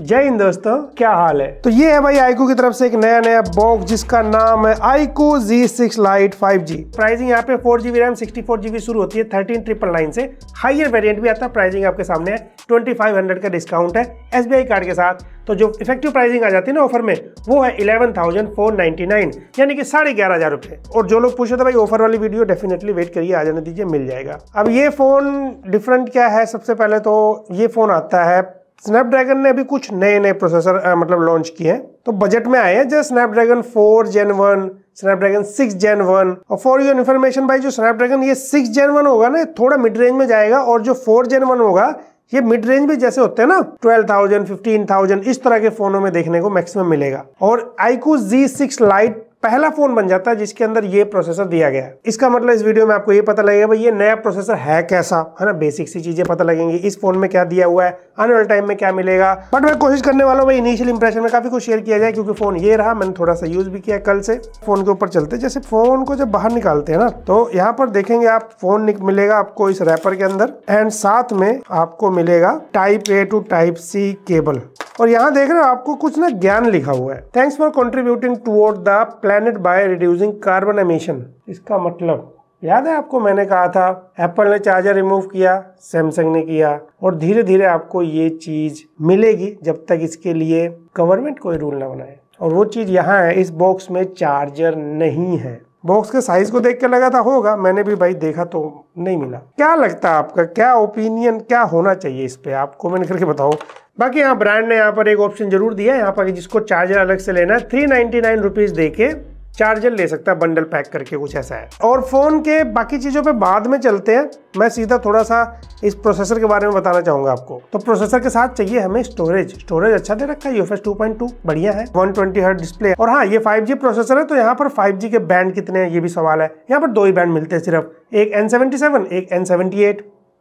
जय हिंद दोस्तों क्या हाल है तो ये है भाई आईको की तरफ से एक नया नया बॉक्स जिसका नाम है आईको Z6 Lite 5G प्राइसिंग यहाँ पे 4GB रैम 64GB शुरू होती है थर्टीन ट्रिपल नाइन से हाइयर वेरिएंट भी आता है प्राइसिंग आपके सामने है 2500 का डिस्काउंट है एस कार्ड के साथ तो जो इफेक्टिव प्राइसिंग आ जाती है ना ऑफर में वो है 11,499 यानी कि साढ़े ग्यारह हज़ार रुपए और जो लोग पूछे थे भाई ऑफर वाली वीडियो डेफिनेटली वेट करिए आ जाने दीजिए मिल जाएगा अब ये फ़ोन डिफरेंट क्या है सबसे पहले तो ये फ़ोन आता है स्नैपड्रैगन ने अभी कुछ नए नए प्रोसेसर आ, मतलब लॉन्च किए हैं तो बजट में आए हैं जैसे स्नैपड्रैगन 4 जेन 1 स्नैपड्रैगन 6 जेन 1 और फॉर योर इन्फॉर्मेशन भाई जो स्नैपड्रैगन ये 6 जेन 1 होगा ना थोड़ा मिड रेंज में जाएगा और जो 4 जेन 1 होगा ये मिड रेंज में जैसे होते हैं ना ट्वेल्व थाउजेंड इस तरह के फोनों में देखने को मैक्सिमम मिलेगा और आईकू जी लाइट पहला फोन बन जाता है जिसके अंदर ये प्रोसेसर दिया गया है इसका मतलब इस वीडियो में आपको ये पता लगेगा भाई ये नया प्रोसेसर है कैसा है ना बेसिक सी चीजें पता लगेंगी इस फोन में क्या दिया हुआ है आने वाले टाइम में क्या मिलेगा बट मैं कोशिश करने वाला हूँ भाई इनिशियल इंप्रेशन में काफी कुछ शेयर किया जाए क्योंकि फोन ये रहा मैंने थोड़ा सा यूज भी किया कल से फोन के ऊपर चलते जैसे फोन को जब बाहर निकालते हैं ना तो यहाँ पर देखेंगे आप फोन मिलेगा आपको इस रैपर के अंदर एंड साथ में आपको मिलेगा type A to type C cable और यहाँ देख रहे हो आपको कुछ ना ज्ञान लिखा हुआ है thanks for contributing toward the planet by reducing carbon emission इसका मतलब याद है आपको मैंने कहा था एप्पल ने चार्जर रिमूव किया सैमसंग ने किया और धीरे धीरे आपको ये चीज मिलेगी जब तक इसके लिए गवर्नमेंट कोई रूल ना बनाए और वो चीज़ यहाँ है इस बॉक्स में चार्जर नहीं है बॉक्स के साइज को देख के लगा था होगा मैंने भी भाई देखा तो नहीं मिला क्या लगता है आपका क्या ओपिनियन क्या होना चाहिए इस पर आप कमेंट करके बताओ बाकी यहाँ ब्रांड ने यहाँ पर एक ऑप्शन जरूर दिया है यहाँ पर जिसको चार्जर अलग से लेना है थ्री नाइनटी नाइन रुपीज़ दे के चार्जर ले सकता है बंडल पैक करके कुछ ऐसा है और फ़ोन के बाकी चीज़ों पे बाद में चलते हैं मैं सीधा थोड़ा सा इस प्रोसेसर के बारे में बताना चाहूंगा आपको तो प्रोसेसर के साथ चाहिए हमें स्टोरेज स्टोरेज अच्छा दे रखा है 2.2 बढ़िया है 120 ट्वेंटी डिस्प्ले और हाँ ये 5G प्रोसेसर है तो यहाँ पर 5G के बैंड कितने हैं ये भी सवाल है यहाँ पर दो ही बैंड मिलते हैं सिर्फ एक एन एक एन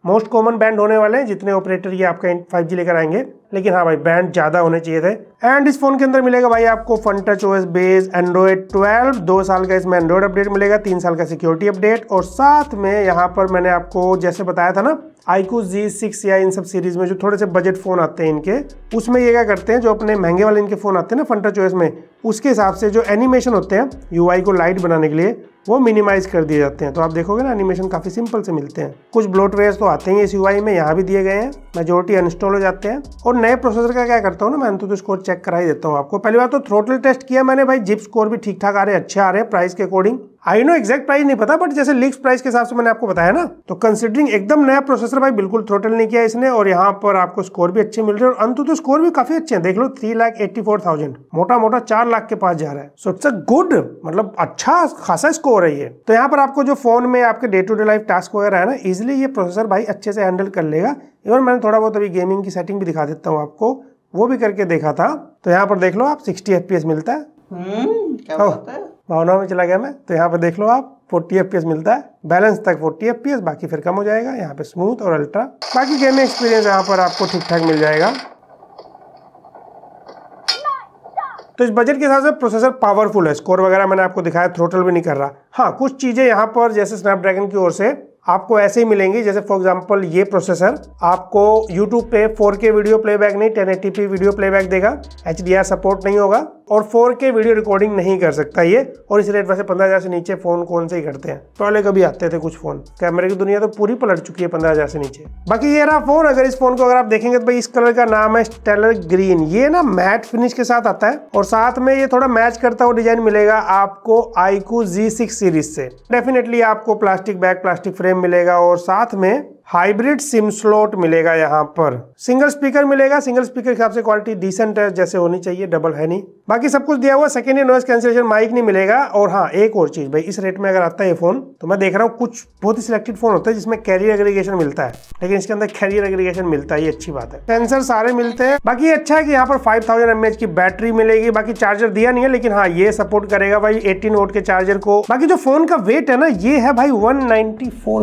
मोस्ट कॉमन बैंड होने वाले हैं जितने ऑपरेटर ये आपका 5G लेकर आएंगे लेकिन हाँ भाई बैंड ज़्यादा होने चाहिए थे एंड इस फोन के अंदर मिलेगा भाई आपको Funtouch OS base Android 12 दो साल का इसमें एंड्रॉयड अपडेट मिलेगा तीन साल का सिक्योरिटी अपडेट और साथ में यहाँ पर मैंने आपको जैसे बताया था ना आईकू जी सिक्स या इन सब सीरीज में जो थोड़े से बजट फोन आते हैं इनके उसमें ये क्या करते हैं जो अपने महंगे वाले इनके फोन आते हैं ना फंटा चॉइस में उसके हिसाब से जो एनिमेशन होते हैं यू को लाइट बनाने के लिए वो मिनिमाइज कर दिए जाते हैं तो आप देखोगे ना एनिमेशन काफी सिंपल से मिलते हैं कुछ ब्लोटवेयर तो आते हैं इस यू में यहाँ भी दिए गए हैं मेजोरिटी अनस्टॉल हो जाते हैं और नए प्रोसेसर का क्या करता हूँ ना मैं अंतु तो स्कोर चेक चेक करा ही देता हूँ आपको पहली बार तो थ्रोटल टेस्ट किया मैंने भाई जिप स्कोर भी ठीक ठाक आ रहे अच्छे आ रहे हैं प्राइस के according I know exact price नहीं पता बट जैसे लिक्स प्राइस के हिसाब से मैंने आपको बताया ना तो कंसिडरिंग एकदम नया प्रोसेसर भाई बिल्कुल थ्रोटल नहीं किया इसने और यहाँ पर आपको स्कोर भी अच्छे मिल रहे और अंत तो स्कोर भी काफी अच्छे हैं देख लो three lakh eighty four thousand मोटा मोटा चार लाख के पास जा रहा है सो इट्स अ गुड मतलब अच्छा खासा स्कोर है ये तो यहाँ पर आपको जो फोन में आपके day to day life task वगैरह है ना इजिली ये प्रोसेसर भाई अच्छे से हैंडल कर लेगा इवन मैंने थोड़ा बहुत अभी गेमिंग की सेटिंग भी दिखा देता हूँ आपको वो भी करके देखा था तो यहाँ पर देख लो आप सिक्सटी एफ मिलता है हम्म, क्या बात है भावनाओं में चला गया मैं तो यहाँ पर देख लो आप फोर्टी एफ मिलता है बैलेंस तक फोर्टी एफ बाकी फिर कम हो जाएगा यहाँ पे स्मूथ और अल्ट्रा बाकी गेमिंग एक्सपीरियंस यहाँ पर आपको ठीक ठाक मिल जाएगा तो इस बजट के हिसाब से प्रोसेसर पावरफुल है स्कोर वगैरह मैंने आपको दिखाया थ्रोटल भी नहीं कर रहा हाँ कुछ चीज़ें यहाँ पर जैसे स्नैपड्रैगन की ओर से आपको ऐसे ही मिलेंगे जैसे फॉर एग्जांपल ये प्रोसेसर आपको यूट्यूब पे 4K वीडियो प्लेबैक नहीं 1080p वीडियो प्लेबैक देगा एच सपोर्ट नहीं होगा और 4K वीडियो रिकॉर्डिंग नहीं कर सकता ये और इस रेट वैसे पंद्रह से नीचे फ़ोन कौन से ही करते हैं पहले कभी आते थे कुछ फ़ोन कैमरे की दुनिया तो पूरी पलट चुकी है पंद्रह से नीचे बाकी ये रहा फ़ोन अगर इस फ़ोन को अगर आप देखेंगे तो भाई इस कलर का नाम है स्टेलर ग्रीन ये ना मैट फिनिश के साथ आता है और साथ में ये थोड़ा मैच करता हुआ डिजाइन मिलेगा आपको आईकू जी सीरीज से डेफिनेटली आपको प्लास्टिक बैग प्लास्टिक फ्रेम मिलेगा और साथ में हाइब्रिड सिम स्लॉट मिलेगा यहाँ पर सिंगल स्पीकर मिलेगा सिंगल स्पीकर के हिसाब से क्वालिटी डिसेंट है जैसे होनी चाहिए डबल है नहीं बाकी सब कुछ दिया हुआ second year noise cancellation mic नहीं मिलेगा और हाँ एक और चीज भाई इस रेट में अगर आता है फोन तो मैं देख रहा हूँ कुछ बहुत ही सिलेक्टेड फोन होता है जिसमें कैरियर एग्रीगेशन मिलता है लेकिन इसके अंदर कैरियर एग्रीगेशन मिलता है ये अच्छी बात है सेंसर सारे मिलते हैं बाकी अच्छा है कि यहाँ पर फाइव थाउजेंड की बैटरी मिलेगी बाकी चार्जर दिया नहीं है लेकिन हाँ ये सपोर्ट करेगा भाई एटीन वोट के चार्जर को बाकी जो फोन का वेट है ना ये है भाई one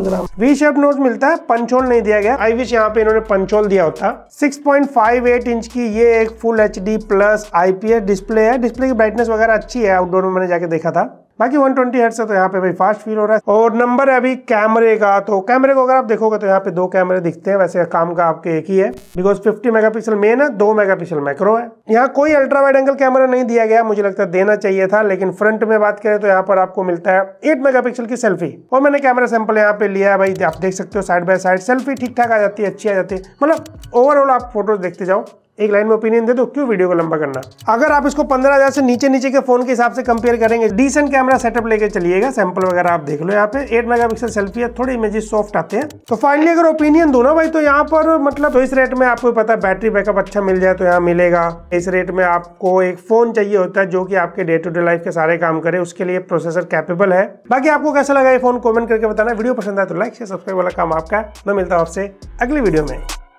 gram V shape note मिलता है पंचोल नहीं दिया गया आई विश यहाँ पे इन्होंने पंचोल दिया होता 6.58 इंच की ये एक full H D plus IPS display है डिस्प्ले की ब्राइटनेस वगैरह अच्छी है आउटडोर में मैंने जाके देखा था बाकी 120 ट्वेंटी से तो यहाँ पे भाई फास्ट फील हो रहा है और नंबर है अभी कैमरे का तो कैमरे को अगर आप देखोगे तो यहाँ पे दो कैमरे दिखते हैं वैसे काम का आपके एक ही है बिकॉज 50 मेगापिक्सल मेन है दो मेगापिक्सल मैक्रो है यहाँ कोई अल्ट्रा वाइड एंगल कैमरा नहीं दिया गया मुझे लगता है देना चाहिए था लेकिन फ्रंट में बात करें तो यहाँ पर आपको मिलता है एट मेगा की सेल्फी और मैंने कैमरा सैंपल यहाँ पे लिया है भाई आप देख सकते हो साइड बाय साइड सेल्फी ठीक ठाक आ जाती है अच्छी आ जाती है मतलब ओवरऑल आप फोटोज देखते जाओ एक लाइन में ओपिनियन दे दो क्यों वीडियो को लंबा करना अगर आप इसको पंद्रह हजार से नीचे नीचे के फोन के हिसाब से कंपेयर करेंगे डिसेंट कैमरा सेटअप लेके चलिएगा सैंपल वगैरह आप देख लो यहाँ पे एट मेगा पिक्सल सेल्फी है थोड़ी इमेजेस सॉफ्ट आते हैं तो फाइनली अगर ओपिनियन दो ना भाई तो यहाँ पर मतलब तो इस रेट में आपको पता है बैटरी बैकअप अच्छा मिल जाए तो यहाँ मिलेगा इस रेट में आपको एक फोन चाहिए होता है जो की आपके डे टू डे लाइफ के सारे काम करे उसके लिए प्रोसेसर कैपेबल है बाकी आपको कैसा लगा ये फोन कॉमेंट करके बताना वीडियो पसंद आए तो लाइक से सब्सक्राइब वाला काम आपका मैं मिलता हूँ आपसे अगली वीडियो में